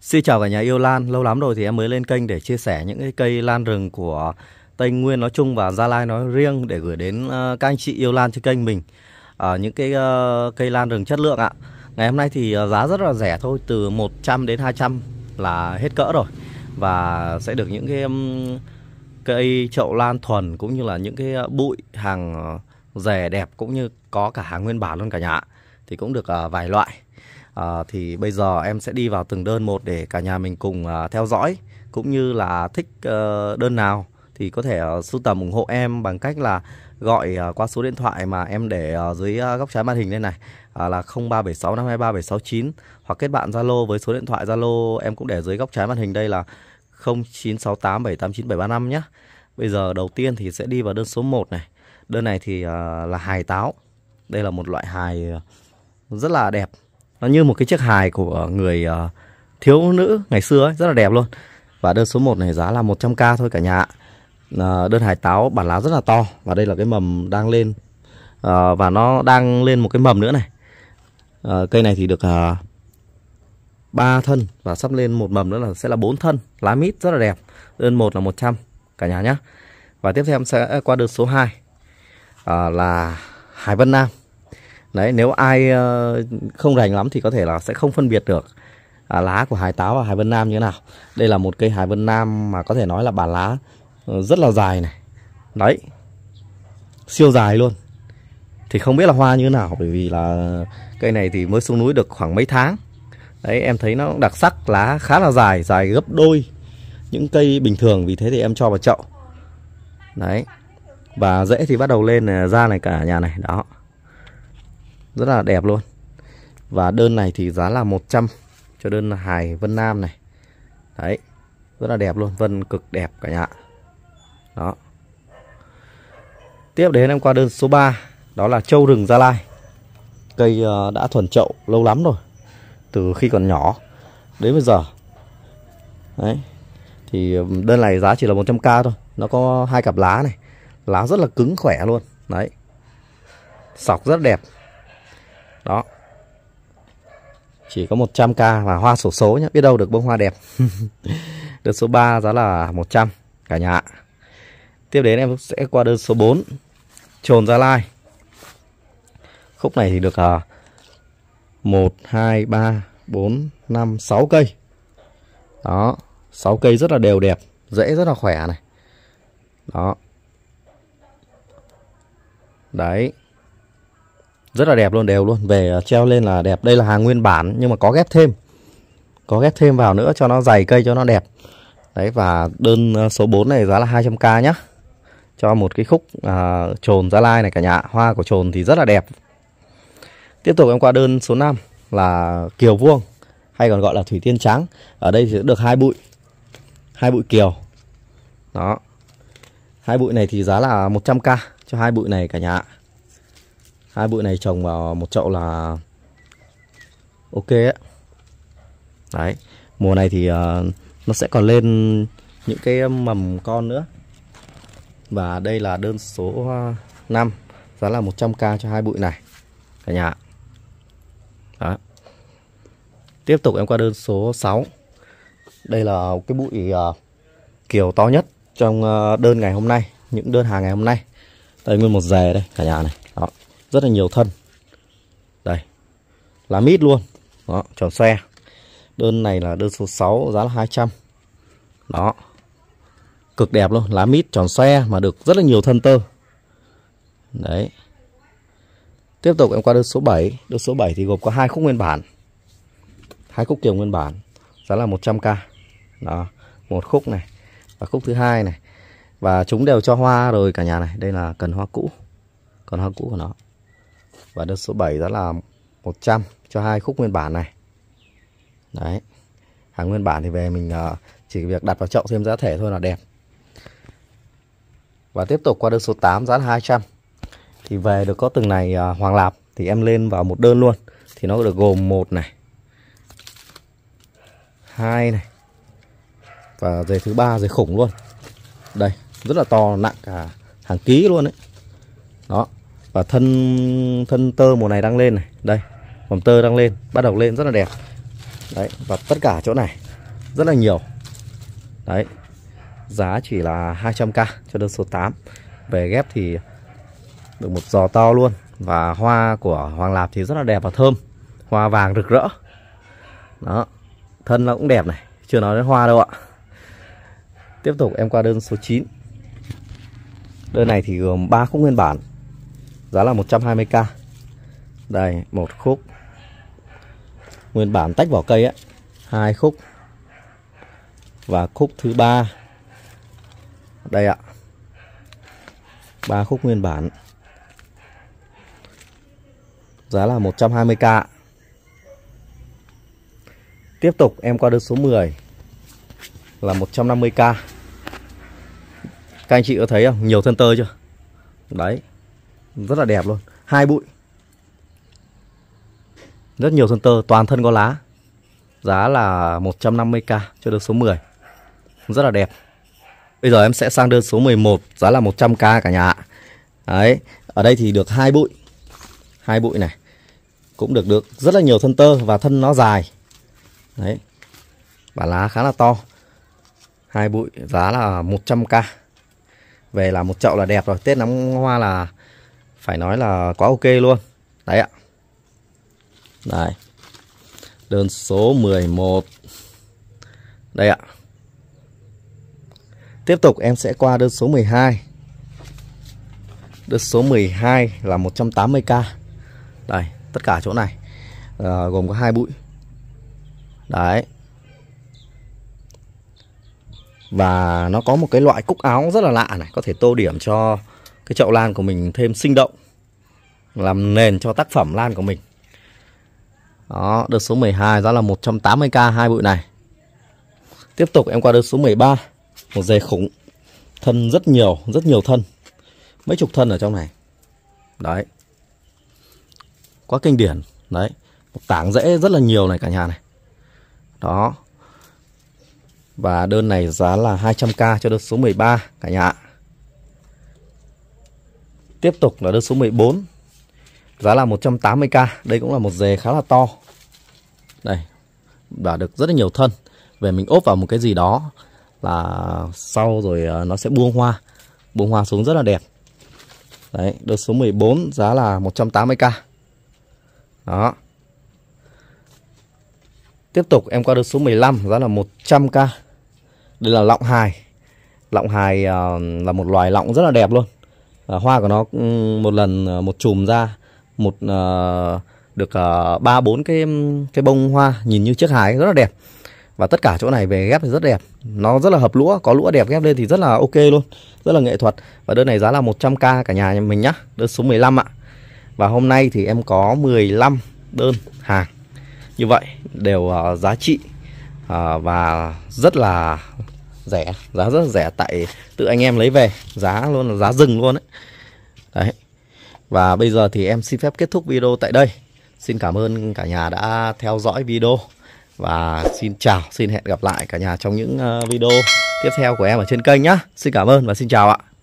Xin chào cả nhà yêu lan, lâu lắm rồi thì em mới lên kênh để chia sẻ những cái cây lan rừng của Tây Nguyên nói chung và Gia Lai nói riêng để gửi đến ờ, các anh chị yêu lan trên kênh mình à, những cái uh, cây lan rừng chất lượng ạ. Ngày hôm nay thì giá rất là rẻ thôi, từ 100 đến 200 là hết cỡ rồi và sẽ được những cái um, cây chậu lan thuần cũng như là những cái bụi hàng rẻ đẹp cũng như có cả hàng nguyên bản luôn cả nhà thì cũng được à, vài loại uh, thì bây giờ em sẽ đi vào từng đơn một để cả nhà mình cùng à, theo dõi cũng như là thích ờ, đơn nào thì có thể sưu tầm ủng hộ em bằng cách là gọi qua số điện thoại mà em để dưới góc trái màn hình đây này uh, là 0376523769 hoặc kết bạn Zalo với số điện thoại Zalo em cũng để dưới góc trái màn hình đây là 0968789735 nhé. Bây giờ đầu tiên thì sẽ đi vào đơn số 1 này. Đơn này thì là hài táo. Đây là một loại hài ờ, rất là đẹp. Nó như một cái chiếc hài của người ờ, thiếu nữ ngày xưa ấy, rất là đẹp luôn. Và đơn số 1 này giá là 100k thôi cả nhà. Ờ, đơn hài táo bản lá rất là to và đây là cái mầm đang lên. Và nó đang lên một cái mầm nữa này. Cây này thì được ba thân và sắp lên một mầm nữa là sẽ là bốn thân, lá mít rất là đẹp. Đơn một là 100 cả nhà nhé. Và tiếp theo em sẽ qua đơn số 2 là Hải Vân Nam đấy nếu ai ờ, không rành lắm thì có thể là sẽ không phân biệt được à, lá của hải táo và hải vân nam như thế nào đây là một cây hải vân nam mà có thể nói là bản lá ờ, rất là dài này đấy siêu dài luôn thì không biết là hoa như thế nào bởi vì là cây này thì mới xuống núi được khoảng mấy tháng đấy em thấy nó đặc sắc lá khá là dài dài gấp đôi những cây bình thường vì thế thì em cho vào chậu đấy và rễ thì bắt đầu lên à, ra này cả nhà này đó rất là đẹp luôn và đơn này thì giá là 100 cho đơn hài Vân Nam này đấy rất là đẹp luôn vân cực đẹp cả nhà đó tiếp đến em qua đơn số 3 đó là châu rừng Gia Lai cây ờ, đã thuần chậu lâu lắm rồi từ khi còn nhỏ đến bây giờ đấy thì đơn này giá chỉ là 100k thôi nó có hai cặp lá này lá rất là cứng khỏe luôn đấy sọc rất đẹp đó chỉ có 100k và hoa sổ số nhé biết đâu được bông hoa đẹp đơn số 3 giá là 100 cả nhà tiếp đến em sẽ qua đơn số 4 trồn gia lai khúc này thì được à, một hai ba bốn năm sáu cây đó 6 cây rất là đều đẹp rễ rất là khỏe này đó đấy rất là đẹp luôn đều luôn về ờ, treo lên là đẹp đây là hàng nguyên bản nhưng mà có ghép thêm có ghép thêm vào nữa cho nó dày cây cho nó đẹp đấy và đơn ờ, số 4 này giá là 200k nhá cho một cái khúc à, trồn gia lai này cả nhà hoa của trồn thì rất là đẹp tiếp tục em qua đơn số 5 là kiều vuông hay còn gọi là thủy tiên trắng ở đây thì được hai bụi hai bụi kiều đó hai bụi này thì giá là 100k cho hai bụi này cả nhà hai bụi này trồng vào một chậu là ok ấy. đấy mùa này thì uh, nó sẽ còn lên những cái mầm con nữa và đây là đơn số 5 ờ, giá là 100k cho hai bụi này cả nhà đó tiếp tục em qua đơn số 6 đây là cái bụi uh, kiểu to nhất trong uh, đơn ngày hôm nay những đơn hàng ngày hôm nay đây nguyên một dè đây cả nhà này đó rất là nhiều thân đây lá mít luôn đó tròn xe đơn này là đơn số 6 giá là 200 đó cực đẹp luôn lá mít tròn xe mà được rất là nhiều thân tơ đấy tiếp tục em qua đơn số 7 đơn số 7 thì gồm có hai khúc nguyên bản hai khúc kiều nguyên bản giá là 100k đó một khúc này và khúc thứ hai này và chúng đều cho hoa rồi cả nhà này đây là cần hoa cũ còn hoa cũ của nó và đơn số 7 đó là 100 cho hai khúc nguyên bản này đấy hàng nguyên bản thì về mình ờ, chỉ việc đặt vào chậu thêm giá thể thôi là đẹp và tiếp tục qua đơn số 8 giá là 200 thì về được có từng này ờ, hoàng lạp thì em lên vào một đơn luôn thì nó được gồm một này hai này và dây thứ ba dây khủng luôn đây rất là to nặng cả hàng ký luôn đấy đó và thân thân tơ mùa này đang lên này đây vòng tơ đang lên bắt đầu lên rất là đẹp đấy và tất cả chỗ này rất là nhiều đấy giá chỉ là 200k cho đơn số 8 về ghép thì được một giò to luôn và hoa của hoàng lạp thì rất là đẹp và thơm hoa vàng rực rỡ đó thân nó cũng đẹp này chưa nói đến hoa đâu ạ tiếp tục em qua đơn số 9 Đơn này thì gồm 3 khúc nguyên bản Giá là 120k Đây một khúc Nguyên bản tách vỏ cây ấy, hai khúc Và khúc thứ ba Đây ạ ba khúc nguyên bản Giá là 120k Tiếp tục em qua đơn số 10 Là 150k các anh chị có thấy không nhiều thân tơ chưa đấy rất là đẹp luôn hai bụi rất nhiều thân tơ toàn thân có lá giá là 150k cho đơn số 10 rất là đẹp bây giờ em sẽ sang đơn số 11 giá là 100k cả nhà đấy ở đây thì được hai bụi hai bụi này cũng được được rất là nhiều thân tơ và thân nó dài đấy và lá khá là to hai bụi giá là 100k về là một chậu là đẹp rồi tết nắm hoa là phải nói là quá ok luôn đấy ạ đấy đơn số 11 đây ạ tiếp tục em sẽ qua đơn số 12 đơn số 12 là 180k đây tất cả chỗ này à, gồm có hai bụi đấy và nó có một cái loại cúc áo rất là lạ này có thể tô điểm cho cái chậu lan của mình thêm sinh động làm nền cho tác phẩm lan của mình đó đợt số 12 giá là 180k hai bụi này tiếp tục em qua đợt số 13 một dề khủng thân rất nhiều rất nhiều thân mấy chục thân ở trong này đấy quá kinh điển đấy một tảng rễ rất là nhiều này cả nhà này đó và đơn này giá là 200k cho đơn số 13 cả nhà Tiếp tục là đơn số 14. Giá là 180k, đây cũng là một dề khá là to. Đây. Và được rất là nhiều thân. Về mình ốp vào một cái gì đó là sau rồi à, nó sẽ buông hoa. Buông hoa xuống rất là đẹp. Đấy, đơn số 14 giá là 180k. Đó. Tiếp tục em qua đơn số 15 giá là 100k đây là lọng hài lọng hài ờ, là một loài lọng rất là đẹp luôn uh, hoa của nó một lần ờ, một chùm ra một được ba bốn cái cái bông hoa nhìn như chiếc hài rất là đẹp và tất cả chỗ này về ghép thì rất đẹp nó rất là hợp lũa có lũa đẹp ghép lên thì rất là ok luôn rất là nghệ thuật và đơn này giá là 100k cả nhà mình nhá đơn số 15 ạ và hôm nay thì em có 15 đơn hàng như vậy đều giá trị và rất là rẻ giá rất rẻ tại tự anh em lấy về giá luôn là giá rừng luôn đấy đấy và bây giờ thì em xin phép kết thúc video tại đây xin cảm ơn cả nhà đã theo dõi video và xin chào xin hẹn gặp lại cả nhà trong những ờ, video tiếp theo của em ở trên kênh nhá xin cảm ơn và xin chào ạ